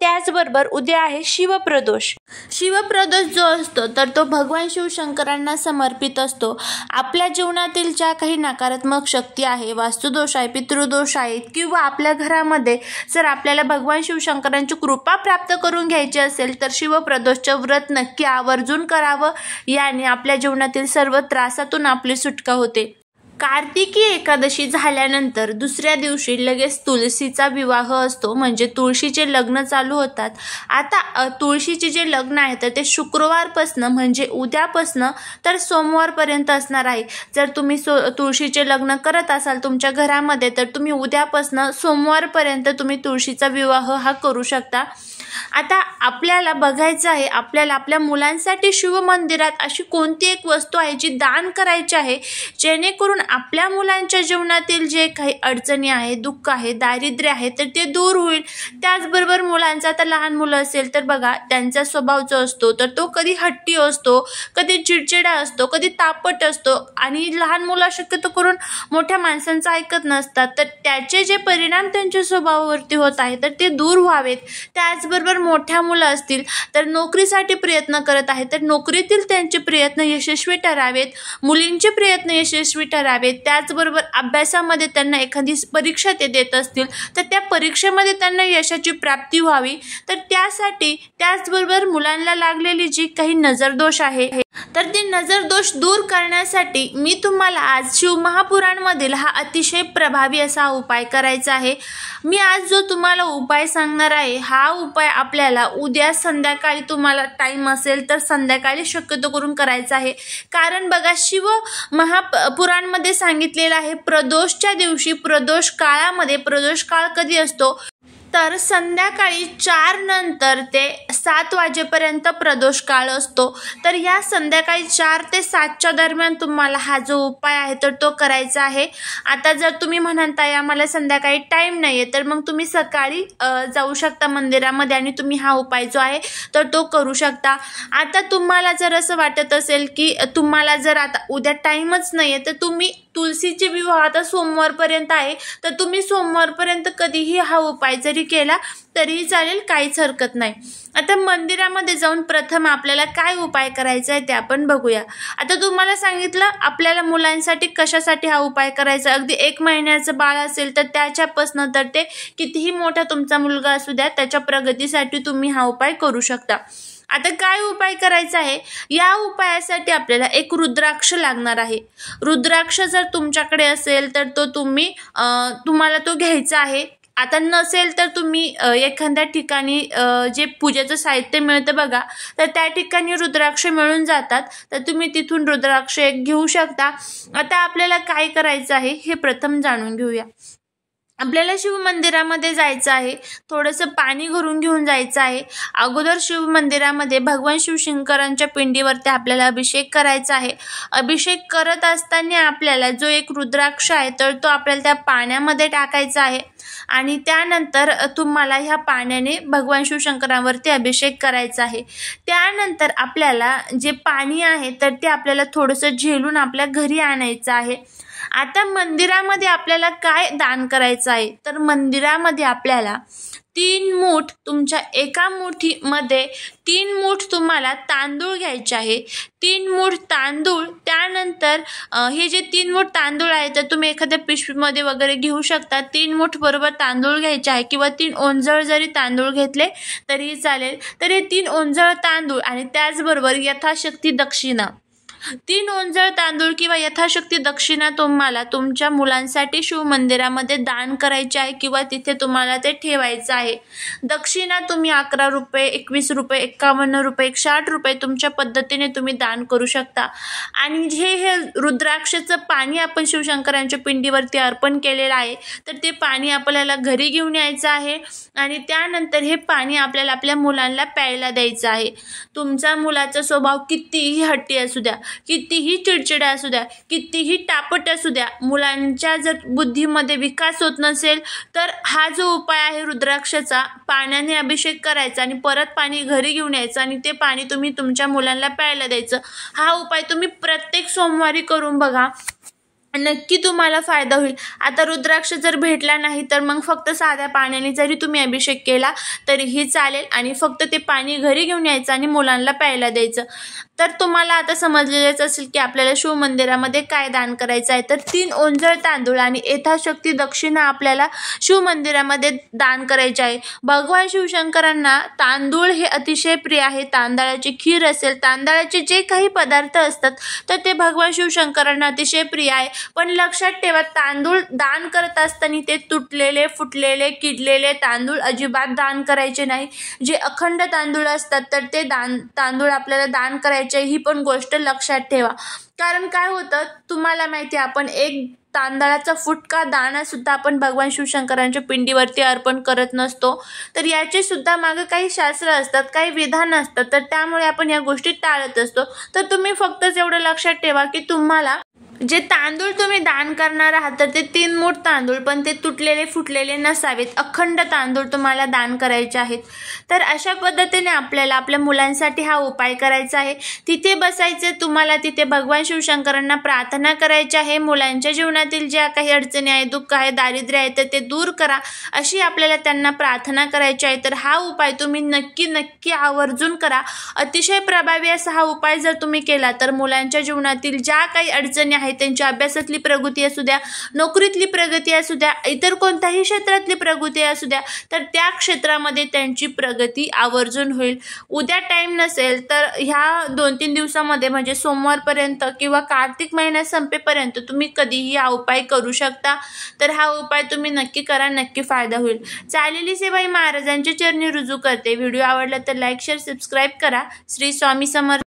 त्याचबरोबर उद्या आहे शिवप्रदोष शिवप्रदोष जो असतो तर तो भगवान शिवशंकरांना समर्पित असतो आपल्या जीवनातील ज्या काही नकारात्मक शक्ती आहे वास्तुदोष आहे पितृदोष आहेत किंवा आपल्या घरामध्ये जर आपल्याला भगवान शिवशंकरांची कृपा प्राप्त करून घ्यायची असेल तर शिवप्रदोषचं व्रत नक्की आवर्जून करावं याने आपल्या जीवनातील सर्व त्रासातून आपली सुटका होते कार्तिकी एकादशी झाल्यानंतर दुसऱ्या दिवशी लगेच तुळशीचा विवाह असतो म्हणजे तुळशीचे लग्न चालू होतात आता तुळशीचे जे लग्न आहे तर ते शुक्रवारपासनं म्हणजे उद्यापासनं तर सोमवारपर्यंत असणार आहे जर तुम्ही सो तुळशीचे लग्न करत असाल तुमच्या घरामध्ये तर तुम्ही उद्यापासनं सोमवारपर्यंत तुम्ही तुळशीचा विवाह हा करू शकता आता आपल्याला बघायचं आहे आपल्याला आपल्या मुलांसाठी शिवमंदिरात अशी कोणती एक वस्तू आहे जी दान करायची आहे जेणेकरून आपल्या मुलांच्या जीवनातील जे काही अडचणी आहे दुःख आहे दारिद्र्य आहे तर ते दूर होईल त्याचबरोबर मुलांचा आता लहान मुलं असेल तर बघा त्यांचा स्वभाव जो असतो तर तो कधी हट्टी असतो कधी चिडचिडा असतो कधी तापट असतो आणि लहान मुलं शक्यतो करून मोठ्या माणसांचं ऐकत नसतात तर त्याचे जे परिणाम त्यांच्या स्वभावावरती होत आहे तर ते दूर व्हावेत त्याचबरोबर मोठ्या मुलं असतील तर नोकरीसाठी प्रयत्न करत आहेत तर नोकरीतील त्यांचे प्रयत्न यशस्वी ठरावेत मुलींचे प्रयत्न यशस्वी ठरावे करावे त्याचबरोबर अभ्यासामध्ये त्यांना एखादी परीक्षा ते देत असतील तर त्या परीक्षेमध्ये त्यांना यशाची प्राप्ती व्हावी तर त्यासाठी त्याचबरोबर मुलांना लागलेली जी काही नजरदोष आहे तर ते नजरदोष दूर करण्यासाठी मी तुम्हाला आज शिवमहापुराणमधील हा अतिशय प्रभावी असा उपाय करायचा आहे मी आज जो तुम्हाला उपाय सांगणार आहे हा उपाय आपल्याला उद्या संध्याकाळी तुम्हाला टाईम असेल तर संध्याकाळी शक्यतो करून करायचा आहे कारण बघा शिव महापुराणमध्ये सांगितलेलं आहे प्रदोषच्या दिवशी प्रदोष काळामध्ये प्रदोष काळ कधी असतो तर संध्याकाळी चार नंतर ते सात वाजेपर्यंत प्रदोष काळ असतो तर या संध्याकाळी चार ते सातच्या दरम्यान तुम्हाला हा जो उपाय आहे तर तो करायचा आहे आता जर तुम्ही म्हणताय आम्हाला संध्याकाळी टाईम नाही आहे तर मग तुम्ही सकाळी जाऊ शकता मंदिरामध्ये आणि तुम्ही हा उपाय जो आहे तर तो करू शकता आता तुम्हाला जर असं वाटत असेल की तुम्हाला जर आता उद्या टाईमच नाही आहे तर तुम्ही तुलसीचे विवाह आता सोमवारपर्यंत आहे तर तुम्ही सोमवारपर्यंत कधीही हा उपाय जरी केला तरीही चालेल काहीच हरकत नाही आता मंदिरामध्ये जाऊन प्रथम आपल्याला काय उपाय करायचा आहे ते आपण बघूया आता तुम्हाला सांगितलं आपल्याला मुलांसाठी कशासाठी हा उपाय करायचा अगदी एक महिन्याचं बाळ असेल तर त्याच्यापासनं तर ते कितीही मोठा तुमचा मुलगा असू द्या त्याच्या प्रगतीसाठी तुम्ही हा उपाय करू शकता आता काय उपाय करायचा आहे या उपायासाठी आपल्याला एक रुद्राक्ष लागणार आहे रुद्राक्ष जर तुमच्याकडे असेल तर तो तुम्ही तुम्हाला तो घ्यायचा आहे आता नसेल तर तुम्ही एखाद्या ठिकाणी जे पूजेचं साहित्य मिळतं बघा तर त्या ठिकाणी रुद्राक्ष मिळून जातात तर तुम्ही तिथून रुद्राक्ष एक घेऊ शकता आता आपल्याला काय करायचं आहे हे प्रथम जाणून घेऊया आपल्याला शिव मंदिरामध्ये जायचं आहे थोडंसं पाणी घरून घेऊन जायचं आहे अगोदर शिव मंदिरामध्ये भगवान शिवशंकरांच्या पिंडीवरती आपल्याला अभिषेक करायचा आहे अभिषेक करत असताना आपल्याला जो एक रुद्राक्ष आहे तर तो आपल्याला त्या पाण्यामध्ये टाकायचा आहे आणि त्यानंतर तुम्हाला ह्या पाण्याने भगवान शिवशंकरावरती अभिषेक करायचा आहे त्यानंतर आपल्याला जे पाणी आहे तर ते आपल्याला थोडंसं झेलून आपल्या घरी आणायचं आहे आता मंदिरामध्ये आपल्याला काय दान करायचं आहे तर मंदिरामध्ये आपल्याला तीन मूठ तुमच्या एका मुठीमध्ये तीन मूठ तुम्हाला तांदूळ घ्यायचे आहे तीन मूठ तांदूळ त्यानंतर हे जे तीन मूठ तांदूळ आहे तर तुम्ही एखाद्या पिशवीमध्ये वगैरे घेऊ शकता तीन मूठ बरोबर तांदूळ घ्यायचे आहे किंवा तीन ओंजळ जरी तांदूळ घेतले तरीही चालेल तर हे तीन ओंजळ तांदूळ आणि त्याचबरोबर यथाशक्ती दक्षिणा तीन ओंजळ तांदूळ किंवा यथाशक्ती दक्षिणा तुम्हाला तुमच्या मुलांसाठी शिव मंदिरामध्ये दान करायचे आहे किंवा तिथे तुम्हाला ते ठेवायचं आहे दक्षिणा तुम्ही अकरा रुपये एकवीस रुपये एक्कावन्न रुपये साठ रुपये तुमच्या पद्धतीने तुम्ही दान करू शकता आणि जे हे रुद्राक्षचं पाणी आपण शिवशंकरांच्या पिंडीवरती अर्पण केलेलं आहे तर ते पाणी आपल्याला घरी घेऊन यायचं आहे आणि त्यानंतर हे पाणी आपल्याला आपल्या मुलांना प्यायला द्यायचं आहे तुमचा मुलाचा स्वभाव कितीही हट्टी असू द्या कितीही चिडचिडे असू द्या कितीही टापट असू द्या मुलांच्या जर बुद्धीमध्ये विकास होत नसेल तर हा जो उपाय आहे रुद्राक्षाचा पाण्याने अभिषेक करायचा आणि परत पाणी घरी घेऊन यायचं आणि ते पाणी तुम्ही तुमच्या मुलांना प्यायला द्यायचं हा उपाय तुम्ही प्रत्येक सोमवारी करून बघा नक्की तुम्हाला फायदा होईल आता रुद्राक्ष जर भेटला नाही तर मग फक्त साध्या पाण्याने जरी तुम्ही अभिषेक केला तरीही चालेल आणि फक्त ते पाणी घरी घेऊन यायचं आणि मुलांना प्यायला द्यायचं तर तुम्हाला आता समजलेलेच असेल की आपल्याला शिवमंदिरामध्ये काय दान करायचं आहे तर तीन ओंजळ तांदूळ आणि यथाशक्ती दक्षिणा आपल्याला शिवमंदिरामध्ये दान करायचे आहे भगवान शिवशंकरांना तांदूळ हे अतिशय प्रिय आहे तांदळाची खीर असेल तांदळाचे जे काही पदार्थ असतात तर ते भगवान शिवशंकरांना अतिशय प्रिय आहे पण लक्षात ठेवा तांदूळ दान करत असताना ते तुटलेले फुटलेले किडलेले तांदूळ अजिबात दान करायचे नाही जे अखंड तांदूळ असतात तर ते दान तांदूळ आपल्याला दान करायचे करायचे ही पण गोष्ट लक्षात ठेवा कारण काय होतं तुम्हाला माहिती आहे आपण एक तांदळाचा फुटका सुद्धा आपण भगवान शिवशंकरांच्या पिंडीवरती अर्पण करत नसतो तर याचे सुद्धा मागे काही शास्त्र असतात काही विधान असतात तर त्यामुळे आपण या गोष्टी टाळत असतो तर तुम्ही फक्तच एवढं लक्षात ठेवा की तुम्हाला जे तांदूळ तुम्ही दान करणार आहात तर ते तीन मूठ तांदूळ पण ते तुटलेले फुटलेले नसावेत अखंड तांदूळ तुम्हाला दान करायचे आहेत तर अशा पद्धतीने आपल्याला आपल्या मुलांसाठी हा उपाय करायचा आहे तिथे बसायचे तुम्हाला तिथे भगवान शिवशंकरांना प्रार्थना करायची आहे मुलांच्या जीवनातील ज्या काही अडचणी आहे दुःख आहे दारिद्र्य आहे तर ते दूर करा अशी आपल्याला त्यांना प्रार्थना करायची आहे तर हा उपाय तुम्ही नक्की नक्की आवर्जून करा अतिशय प्रभावी असा हा उपाय जर तुम्ही केला तर मुलांच्या जीवनातील ज्या काही अडचणी आहे त्यांच्या अभ्यासातली प्रगती असू द्या नोकरीतली प्रगती असू द्या इतर कोणत्याही क्षेत्रातली प्रगती असू द्या तर त्या क्षेत्रामध्ये त्यांची प्रगती आवर्जून होईल उद्या टाईम नसेल तर ह्या दोन तीन दिवसामध्ये म्हणजे सोमवारपर्यंत किंवा कार्तिक महिन्यात संपेपर्यंत तुम्ही कधीही हा उपाय करू शकता तर हा उपाय तुम्ही नक्की करा नक्की फायदा होईल चालेली सेवाई महाराजांचे महाराजांच्या चरणी रुजू करते व्हिडिओ आवडला तर लाईक शेअर सबस्क्राईब करा श्री स्वामी समर्थ